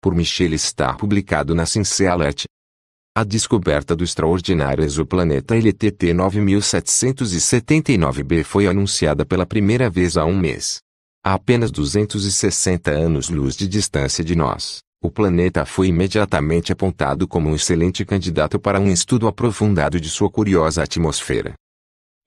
por Michel está publicado na Alert. A descoberta do extraordinário exoplaneta LTT 9779b foi anunciada pela primeira vez há um mês. A apenas 260 anos-luz de distância de nós, o planeta foi imediatamente apontado como um excelente candidato para um estudo aprofundado de sua curiosa atmosfera.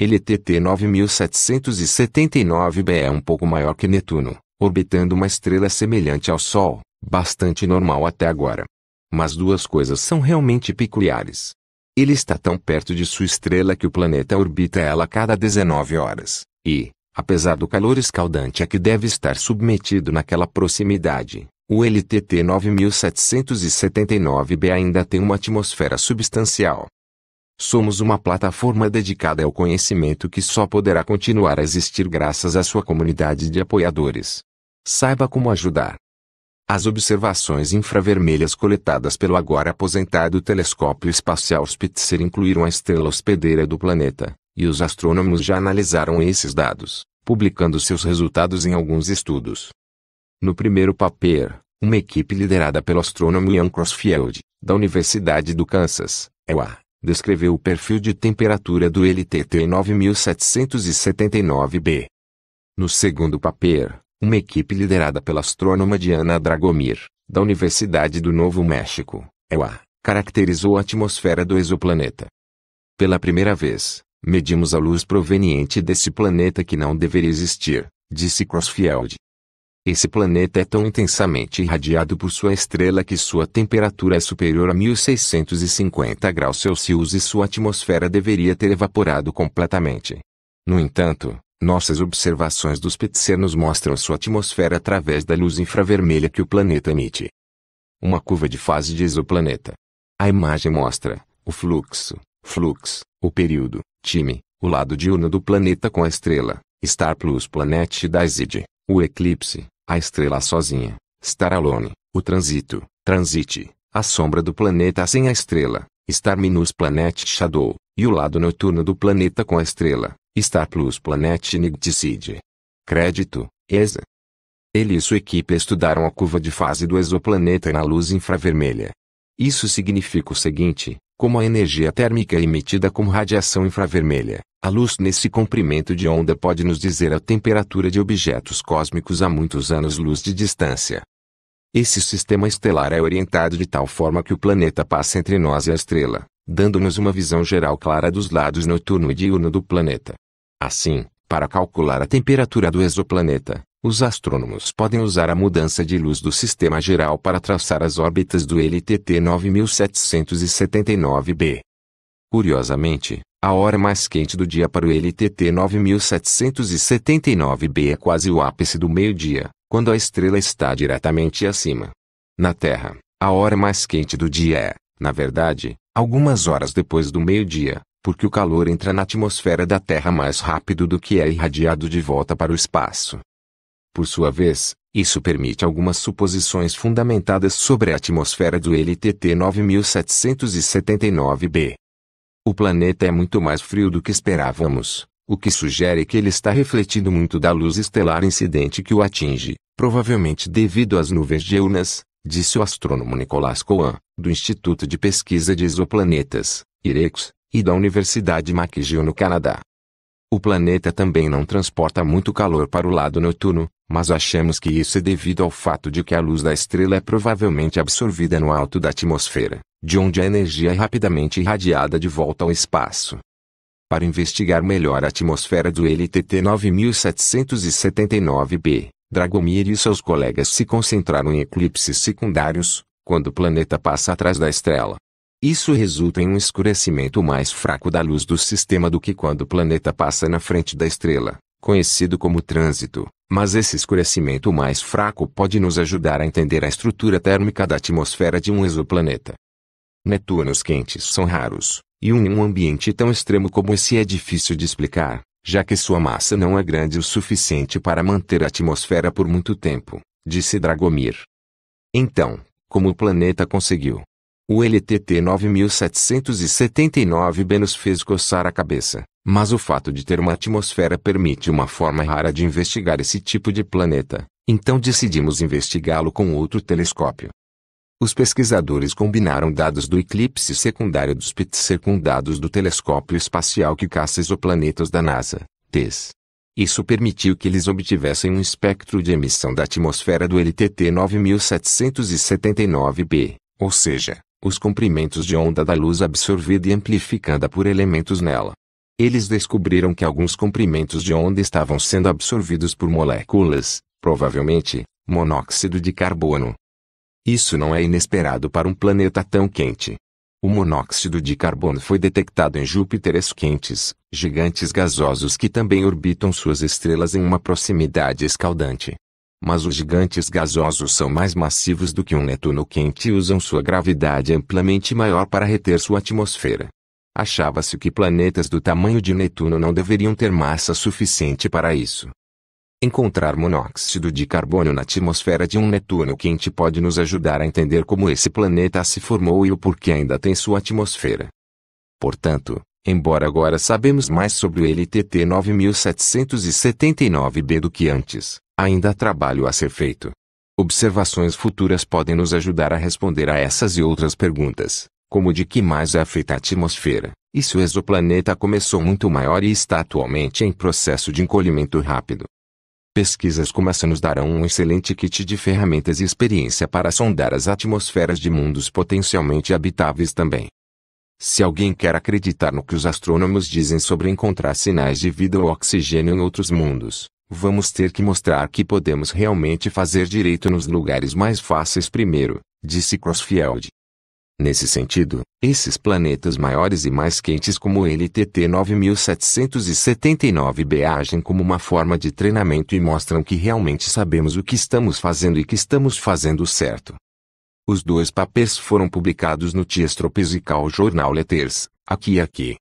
LTT 9779b é um pouco maior que Netuno, orbitando uma estrela semelhante ao Sol, bastante normal até agora. Mas duas coisas são realmente peculiares. Ele está tão perto de sua estrela que o planeta orbita ela a cada 19 horas, e, apesar do calor escaldante a que deve estar submetido naquela proximidade, o LTT 9779b ainda tem uma atmosfera substancial. Somos uma plataforma dedicada ao conhecimento que só poderá continuar a existir graças à sua comunidade de apoiadores. Saiba como ajudar. As observações infravermelhas coletadas pelo agora aposentado telescópio espacial Spitzer incluíram a estrela hospedeira do planeta, e os astrônomos já analisaram esses dados, publicando seus resultados em alguns estudos. No primeiro paper, uma equipe liderada pelo astrônomo Ian Crossfield, da Universidade do Kansas, EWA, descreveu o perfil de temperatura do LTT 9779b. No segundo paper, uma equipe liderada pela astrônoma Diana Dragomir, da Universidade do Novo México, EUA, caracterizou a atmosfera do exoplaneta. Pela primeira vez, medimos a luz proveniente desse planeta que não deveria existir, disse Crossfield. Esse planeta é tão intensamente irradiado por sua estrela que sua temperatura é superior a 1650 graus Celsius e sua atmosfera deveria ter evaporado completamente. No entanto, nossas observações dos Pitsenos mostram sua atmosfera através da luz infravermelha que o planeta emite. Uma curva de fase diz o planeta. A imagem mostra o fluxo, flux, o período, time, o lado diurno do planeta com a estrela, Star Plus Planet Daisy, o eclipse, a estrela sozinha, Star Alone, o trânsito, transite, a sombra do planeta sem a estrela, Star Minus Planet Shadow, e o lado noturno do planeta com a estrela, Star Plus Planet Nightside. Crédito, ESA. Ele e sua equipe estudaram a curva de fase do exoplaneta na luz infravermelha. Isso significa o seguinte: como a energia térmica é emitida como radiação infravermelha, a luz nesse comprimento de onda pode nos dizer a temperatura de objetos cósmicos a muitos anos-luz de distância. Esse sistema estelar é orientado de tal forma que o planeta passa entre nós e a estrela, dando-nos uma visão geral clara dos lados noturno e diurno do planeta. Assim, para calcular a temperatura do exoplaneta, os astrônomos podem usar a mudança de luz do sistema geral para traçar as órbitas do LTT 9779b. Curiosamente, a hora mais quente do dia para o LTT 9779b é quase o ápice do meio-dia, quando a estrela está diretamente acima. Na Terra, a hora mais quente do dia é, na verdade, algumas horas depois do meio-dia, porque o calor entra na atmosfera da Terra mais rápido do que é irradiado de volta para o espaço. Por sua vez, isso permite algumas suposições fundamentadas sobre a atmosfera do LTT 9779b. O planeta é muito mais frio do que esperávamos, o que sugere que ele está refletindo muito da luz estelar incidente que o atinge, provavelmente devido às nuvens de Eunas, disse o astrônomo Nicolas Cohen, do Instituto de Pesquisa de Exoplanetas, IREX, e da Universidade McGill no Canadá. O planeta também não transporta muito calor para o lado noturno, mas achamos que isso é devido ao fato de que a luz da estrela é provavelmente absorvida no alto da atmosfera, de onde a energia é rapidamente irradiada de volta ao espaço. Para investigar melhor a atmosfera do LTT 9779b, Dragomir e seus colegas se concentraram em eclipses secundários, quando o planeta passa atrás da estrela. Isso resulta em um escurecimento mais fraco da luz do sistema do que quando o planeta passa na frente da estrela, conhecido como trânsito. Mas esse escurecimento mais fraco pode nos ajudar a entender a estrutura térmica da atmosfera de um exoplaneta. Netunos quentes são raros, e um, um ambiente tão extremo como esse é difícil de explicar, já que sua massa não é grande o suficiente para manter a atmosfera por muito tempo, disse Dragomir. Então, como o planeta conseguiu, o LTT 9779B nos fez coçar a cabeça, mas o fato de ter uma atmosfera permite uma forma rara de investigar esse tipo de planeta, então decidimos investigá-lo com outro telescópio. Os pesquisadores combinaram dados do eclipse secundário dos Pitzer com dados do telescópio espacial que caça exoplanetas da NASA, TES. Isso permitiu que eles obtivessem um espectro de emissão da atmosfera do LTT 9779b, ou seja, os comprimentos de onda da luz absorvida e amplificada por elementos nela. Eles descobriram que alguns comprimentos de onda estavam sendo absorvidos por moléculas, provavelmente, monóxido de carbono. Isso não é inesperado para um planeta tão quente. O monóxido de carbono foi detectado em Júpiteres quentes, gigantes gasosos que também orbitam suas estrelas em uma proximidade escaldante. Mas os gigantes gasosos são mais massivos do que um Netuno quente e usam sua gravidade amplamente maior para reter sua atmosfera. Achava-se que planetas do tamanho de Netuno não deveriam ter massa suficiente para isso. Encontrar monóxido de carbono na atmosfera de um Netuno quente pode nos ajudar a entender como esse planeta se formou e o porquê ainda tem sua atmosfera. Portanto, embora agora sabemos mais sobre o LTT 9779b do que antes, Ainda há trabalho a ser feito. Observações futuras podem nos ajudar a responder a essas e outras perguntas, como de que mais é feita a atmosfera, e se o exoplaneta começou muito maior e está atualmente em processo de encolhimento rápido. Pesquisas como essa nos darão um excelente kit de ferramentas e experiência para sondar as atmosferas de mundos potencialmente habitáveis também. Se alguém quer acreditar no que os astrônomos dizem sobre encontrar sinais de vida ou oxigênio em outros mundos, Vamos ter que mostrar que podemos realmente fazer direito nos lugares mais fáceis primeiro, disse Crossfield. Nesse sentido, esses planetas maiores e mais quentes como o LTT 9779b agem como uma forma de treinamento e mostram que realmente sabemos o que estamos fazendo e que estamos fazendo certo. Os dois papéis foram publicados no Ties Journal Letters, aqui e aqui.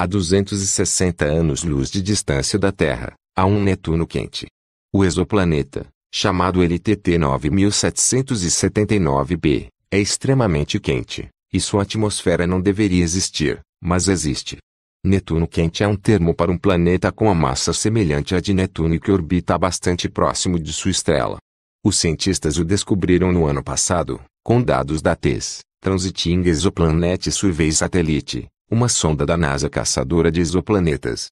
A 260 anos-luz de distância da Terra, a um Netuno quente. O exoplaneta, chamado LTT 9779b, é extremamente quente, e sua atmosfera não deveria existir, mas existe. Netuno quente é um termo para um planeta com a massa semelhante à de Netuno e que orbita bastante próximo de sua estrela. Os cientistas o descobriram no ano passado, com dados da TES, Transiting Exoplanet Survey Satellite, uma sonda da NASA caçadora de exoplanetas.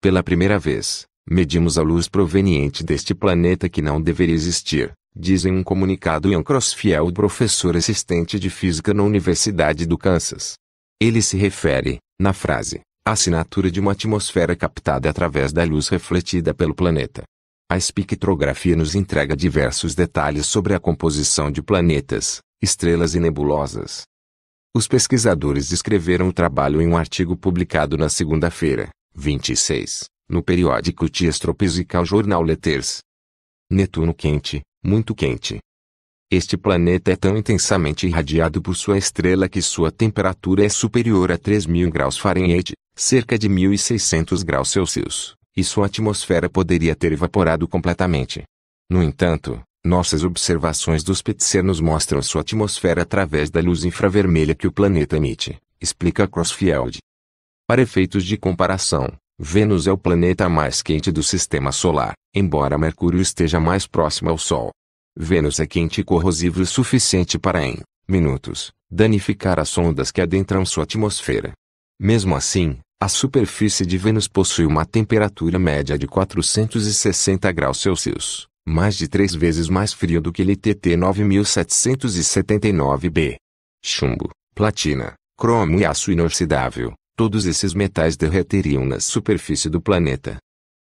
Pela primeira vez, Medimos a luz proveniente deste planeta que não deveria existir, diz em um comunicado um crossfiel professor assistente de física na Universidade do Kansas. Ele se refere, na frase, à assinatura de uma atmosfera captada através da luz refletida pelo planeta. A espectrografia nos entrega diversos detalhes sobre a composição de planetas, estrelas e nebulosas. Os pesquisadores descreveram o trabalho em um artigo publicado na segunda-feira, 26 no periódico Dias Tropical Jornal Letters. Netuno quente, muito quente. Este planeta é tão intensamente irradiado por sua estrela que sua temperatura é superior a 3.000 graus Fahrenheit, cerca de 1.600 graus Celsius, e sua atmosfera poderia ter evaporado completamente. No entanto, nossas observações dos Pitzer mostram sua atmosfera através da luz infravermelha que o planeta emite, explica Crossfield. Para efeitos de comparação, Vênus é o planeta mais quente do sistema solar, embora Mercúrio esteja mais próximo ao Sol. Vênus é quente e corrosivo o suficiente para, em minutos, danificar as sondas que adentram sua atmosfera. Mesmo assim, a superfície de Vênus possui uma temperatura média de 460 graus Celsius, mais de três vezes mais frio do que LTT 9779b. Chumbo, platina, cromo e aço inoxidável, todos esses metais derreteriam na superfície do planeta.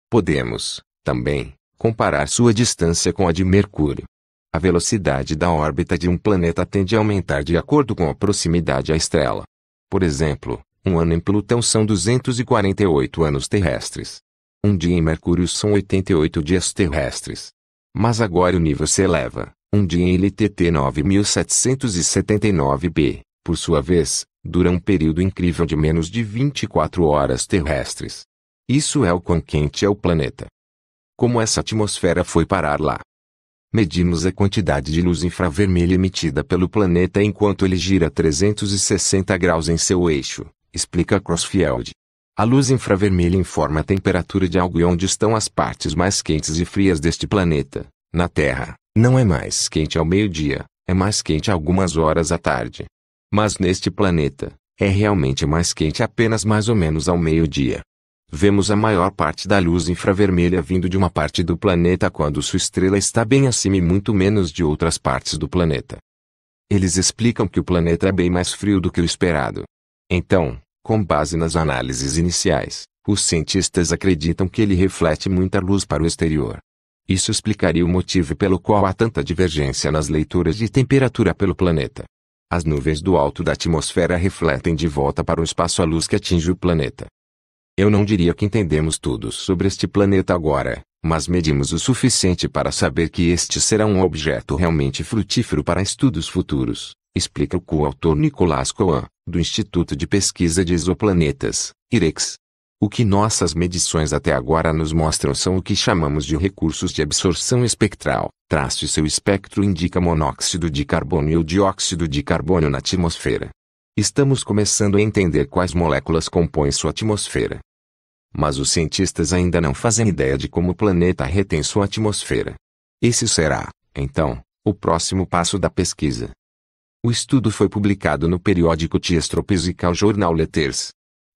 Podemos, também, comparar sua distância com a de Mercúrio. A velocidade da órbita de um planeta tende a aumentar de acordo com a proximidade à estrela. Por exemplo, um ano em Plutão são 248 anos terrestres. Um dia em Mercúrio são 88 dias terrestres. Mas agora o nível se eleva. Um dia em LTT 9779b, por sua vez, dura um período incrível de menos de 24 horas terrestres. Isso é o quão quente é o planeta. Como essa atmosfera foi parar lá? Medimos a quantidade de luz infravermelha emitida pelo planeta enquanto ele gira 360 graus em seu eixo, explica Crossfield. A luz infravermelha informa a temperatura de algo e onde estão as partes mais quentes e frias deste planeta. Na Terra, não é mais quente ao meio-dia, é mais quente algumas horas à tarde. Mas neste planeta, é realmente mais quente apenas mais ou menos ao meio-dia. Vemos a maior parte da luz infravermelha vindo de uma parte do planeta quando sua estrela está bem acima e muito menos de outras partes do planeta. Eles explicam que o planeta é bem mais frio do que o esperado. Então, com base nas análises iniciais, os cientistas acreditam que ele reflete muita luz para o exterior. Isso explicaria o motivo pelo qual há tanta divergência nas leituras de temperatura pelo planeta. As nuvens do alto da atmosfera refletem de volta para o espaço a luz que atinge o planeta. Eu não diria que entendemos tudo sobre este planeta agora, mas medimos o suficiente para saber que este será um objeto realmente frutífero para estudos futuros, explica o coautor Nicolas Coan, do Instituto de Pesquisa de Exoplanetas, IREX, o que nossas medições até agora nos mostram são o que chamamos de recursos de absorção espectral. Traço e seu espectro indica monóxido de carbono e o dióxido de carbono na atmosfera. Estamos começando a entender quais moléculas compõem sua atmosfera. Mas os cientistas ainda não fazem ideia de como o planeta retém sua atmosfera. Esse será, então, o próximo passo da pesquisa. O estudo foi publicado no periódico Astrophysical Journal Letters,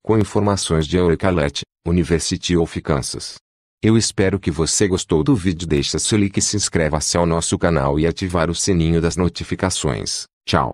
com informações de Eurekalet, University of Kansas. Eu espero que você gostou do vídeo deixe seu like se inscreva-se ao nosso canal e ativar o sininho das notificações. Tchau!